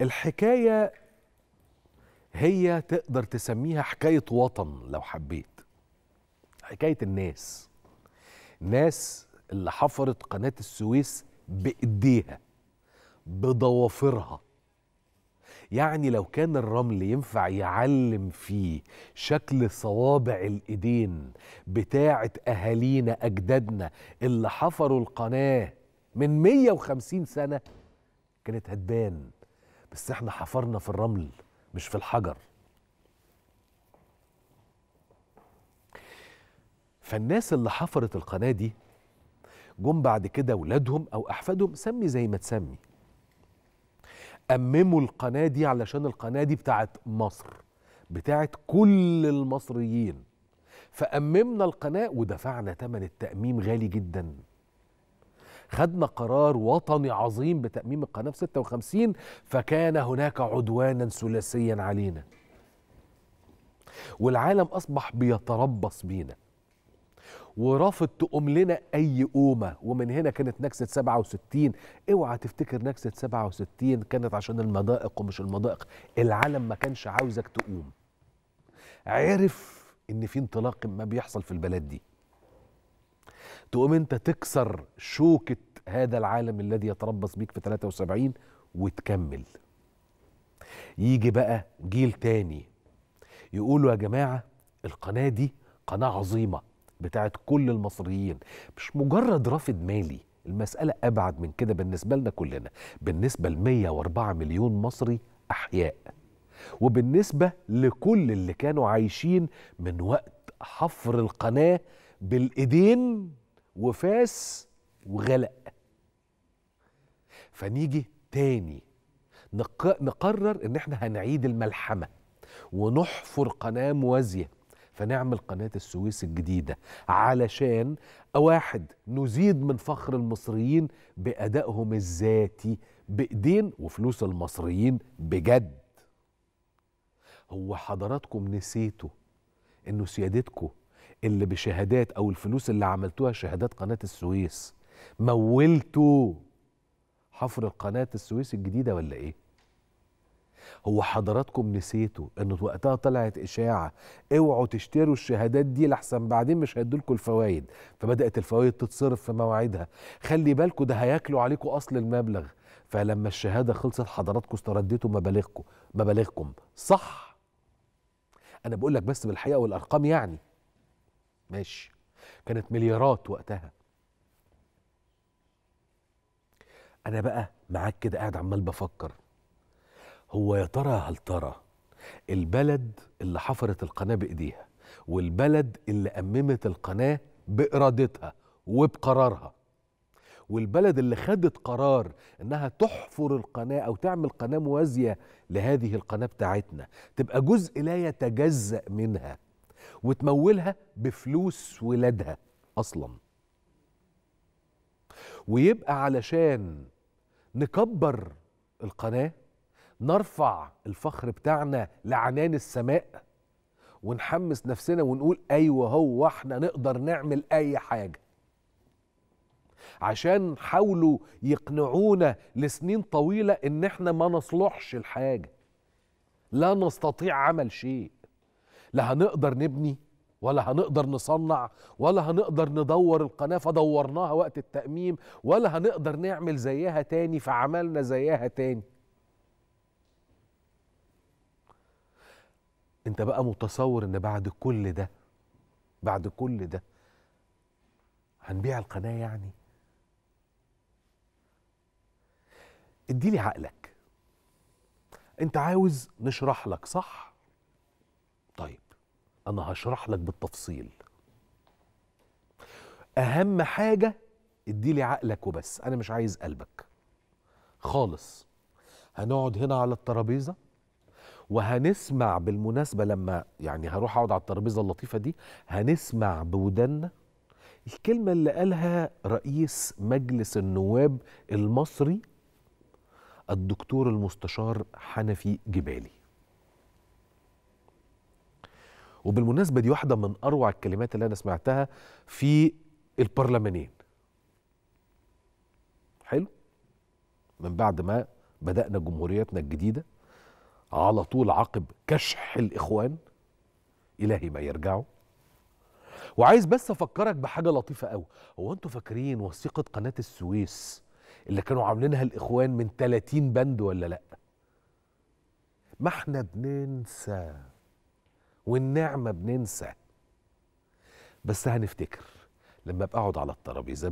الحكايه هي تقدر تسميها حكايه وطن لو حبيت حكايه الناس ناس اللي حفرت قناه السويس بايديها بضوافرها يعني لو كان الرمل ينفع يعلم فيه شكل صوابع الايدين بتاعه اهالينا اجدادنا اللي حفروا القناه من 150 سنه كانت هتبان بس احنا حفرنا في الرمل مش في الحجر فالناس اللي حفرت القناة دي جم بعد كده ولادهم أو أحفادهم سمي زي ما تسمي أمموا القناة دي علشان القناة دي بتاعت مصر بتاعت كل المصريين فأممنا القناة ودفعنا تمن التأميم غالي جداً خدنا قرار وطني عظيم بتأميم القناة في 56 فكان هناك عدوانا ثلاثيا علينا والعالم أصبح بيتربص بينا ورافض تقوم لنا أي قومة ومن هنا كانت نكسة 67 اوعى تفتكر نكسة 67 كانت عشان المضائق ومش المضائق العالم ما كانش عاوزك تقوم عرف ان في انطلاق ما بيحصل في البلد دي تقوم انت تكسر شوكه هذا العالم الذي يتربص بيك في 73 وتكمل يجي بقى جيل تاني يقولوا يا جماعه القناه دي قناه عظيمه بتاعت كل المصريين مش مجرد رافد مالي المسألة أبعد من كده بالنسبة لنا كلنا بالنسبة ل 104 مليون مصري أحياء وبالنسبة لكل اللي كانوا عايشين من وقت حفر القناة بالإيدين وفاس وغلق فنيجي تاني نقرر ان احنا هنعيد الملحمه ونحفر قناه موازيه فنعمل قناه السويس الجديده علشان واحد نزيد من فخر المصريين بادائهم الذاتي بايدين وفلوس المصريين بجد هو حضراتكم نسيتوا انه سيادتكم اللي بشهادات او الفلوس اللي عملتوها شهادات قناه السويس مولتوا حفر قناه السويس الجديده ولا ايه هو حضراتكم نسيتوا ان وقتها طلعت اشاعه اوعوا تشتروا الشهادات دي لحسن بعدين مش لكم الفوائد فبدات الفوائد تتصرف في مواعيدها خلي بالكم ده هياكلوا عليكم اصل المبلغ فلما الشهاده خلصت حضراتكم استرديتوا مبالغكم مبالغكم صح انا بقول لك بس بالحقيقه والارقام يعني ماشي كانت مليارات وقتها انا بقى معاك كده قاعد عمال بفكر هو يا ترى هل ترى البلد اللي حفرت القناه بايديها والبلد اللي أممت القناة بإرادتها وبقرارها والبلد اللي خدت قرار إنها تحفر القناة أو تعمل قناة موازية لهذه القناة بتاعتنا تبقى جزء لا يتجزأ منها وتمولها بفلوس ولادها اصلا ويبقى علشان نكبر القناه نرفع الفخر بتاعنا لعنان السماء ونحمس نفسنا ونقول ايوه هو احنا نقدر نعمل اي حاجه عشان حاولوا يقنعونا لسنين طويله ان احنا ما نصلحش الحاجه لا نستطيع عمل شيء لا هنقدر نبني ولا هنقدر نصنع ولا هنقدر ندور القناة فدورناها وقت التأميم ولا هنقدر نعمل زيها تاني فعملنا زيها تاني انت بقى متصور ان بعد كل ده بعد كل ده هنبيع القناة يعني اديلي عقلك انت عاوز نشرح لك صح طيب انا هشرح لك بالتفصيل اهم حاجه اديلي عقلك وبس انا مش عايز قلبك خالص هنقعد هنا على الترابيزه وهنسمع بالمناسبه لما يعني هروح اقعد على الترابيزه اللطيفه دي هنسمع بودنا الكلمه اللي قالها رئيس مجلس النواب المصري الدكتور المستشار حنفي جبالي وبالمناسبه دي واحده من اروع الكلمات اللي انا سمعتها في البرلمانين حلو من بعد ما بدانا جمهوريتنا الجديده على طول عقب كشح الاخوان الهي ما يرجعوا وعايز بس افكرك بحاجه لطيفه قوي هو انتوا فاكرين وثيقه قناه السويس اللي كانوا عاملينها الاخوان من 30 بند ولا لا ما احنا بننسى والنعمه بننسى بس هنفتكر لما بقعد على الترابيزه